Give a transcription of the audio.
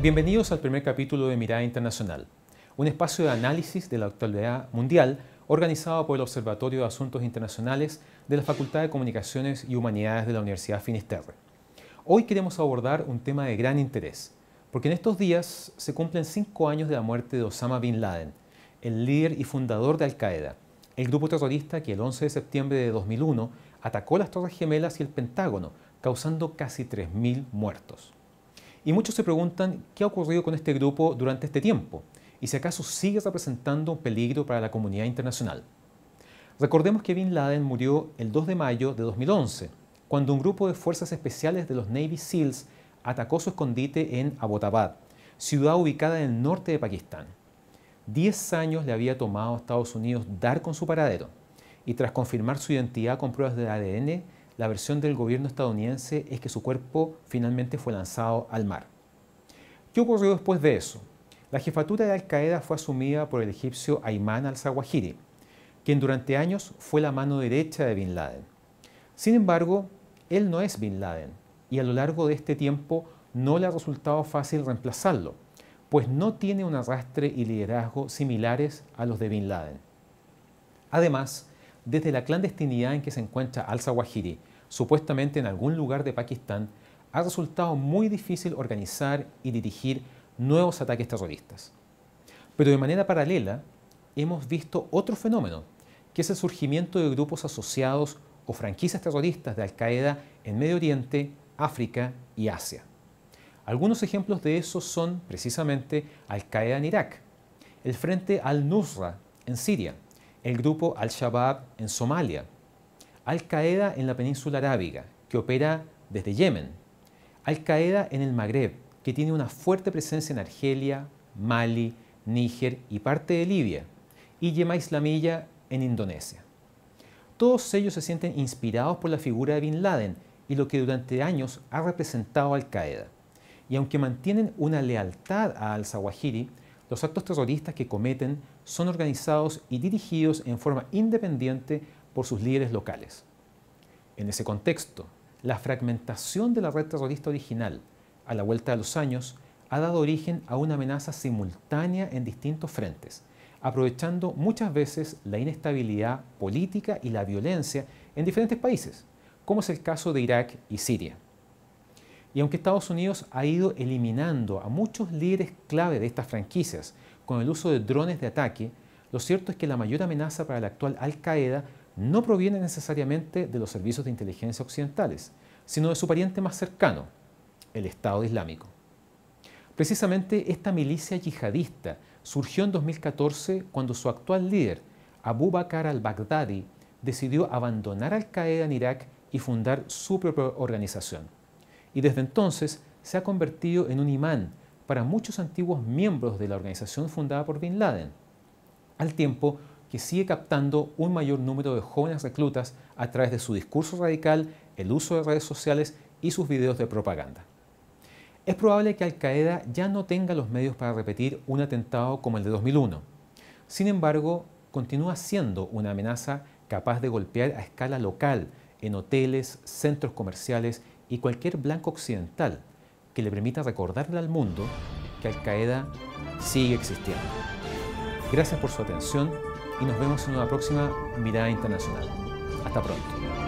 Bienvenidos al primer capítulo de Mirada Internacional, un espacio de análisis de la actualidad mundial organizado por el Observatorio de Asuntos Internacionales de la Facultad de Comunicaciones y Humanidades de la Universidad Finisterre. Hoy queremos abordar un tema de gran interés, porque en estos días se cumplen cinco años de la muerte de Osama Bin Laden, el líder y fundador de Al-Qaeda, el grupo terrorista que el 11 de septiembre de 2001 atacó las Torres Gemelas y el Pentágono, causando casi 3.000 muertos. Y muchos se preguntan qué ha ocurrido con este grupo durante este tiempo y si acaso sigue representando un peligro para la comunidad internacional. Recordemos que Bin Laden murió el 2 de mayo de 2011, cuando un grupo de fuerzas especiales de los Navy SEALs atacó su escondite en Abbottabad, ciudad ubicada en el norte de Pakistán. Diez años le había tomado a Estados Unidos dar con su paradero, y tras confirmar su identidad con pruebas de ADN, la versión del gobierno estadounidense es que su cuerpo finalmente fue lanzado al mar. ¿Qué ocurrió después de eso? La jefatura de Al-Qaeda fue asumida por el egipcio Ayman al sawahiri quien durante años fue la mano derecha de Bin Laden. Sin embargo, él no es Bin Laden, y a lo largo de este tiempo no le ha resultado fácil reemplazarlo, pues no tiene un arrastre y liderazgo similares a los de Bin Laden. Además, desde la clandestinidad en que se encuentra al sawahiri supuestamente en algún lugar de Pakistán, ha resultado muy difícil organizar y dirigir nuevos ataques terroristas. Pero de manera paralela, hemos visto otro fenómeno, que es el surgimiento de grupos asociados o franquicias terroristas de Al-Qaeda en Medio Oriente, África y Asia. Algunos ejemplos de eso son precisamente Al-Qaeda en Irak, el Frente al-Nusra en Siria, el grupo Al-Shabaab en Somalia, Al-Qaeda en la península arábiga, que opera desde Yemen, Al-Qaeda en el Magreb, que tiene una fuerte presencia en Argelia, Mali, Níger y parte de Libia, y Yema Islamilla en Indonesia. Todos ellos se sienten inspirados por la figura de Bin Laden y lo que durante años ha representado Al-Qaeda. Y aunque mantienen una lealtad a al sawahiri los actos terroristas que cometen son organizados y dirigidos en forma independiente por sus líderes locales. En ese contexto, la fragmentación de la red terrorista original a la vuelta de los años ha dado origen a una amenaza simultánea en distintos frentes, aprovechando muchas veces la inestabilidad política y la violencia en diferentes países, como es el caso de Irak y Siria. Y aunque Estados Unidos ha ido eliminando a muchos líderes clave de estas franquicias con el uso de drones de ataque, lo cierto es que la mayor amenaza para la actual Al-Qaeda no proviene necesariamente de los servicios de inteligencia occidentales, sino de su pariente más cercano, el Estado Islámico. Precisamente esta milicia yihadista surgió en 2014 cuando su actual líder, Abu Bakr al-Baghdadi, decidió abandonar Al-Qaeda en Irak y fundar su propia organización y desde entonces se ha convertido en un imán para muchos antiguos miembros de la organización fundada por Bin Laden, al tiempo que sigue captando un mayor número de jóvenes reclutas a través de su discurso radical, el uso de redes sociales y sus videos de propaganda. Es probable que Al-Qaeda ya no tenga los medios para repetir un atentado como el de 2001. Sin embargo, continúa siendo una amenaza capaz de golpear a escala local en hoteles, centros comerciales y cualquier blanco occidental que le permita recordarle al mundo que Al Qaeda sigue existiendo. Gracias por su atención y nos vemos en una próxima Mirada Internacional. Hasta pronto.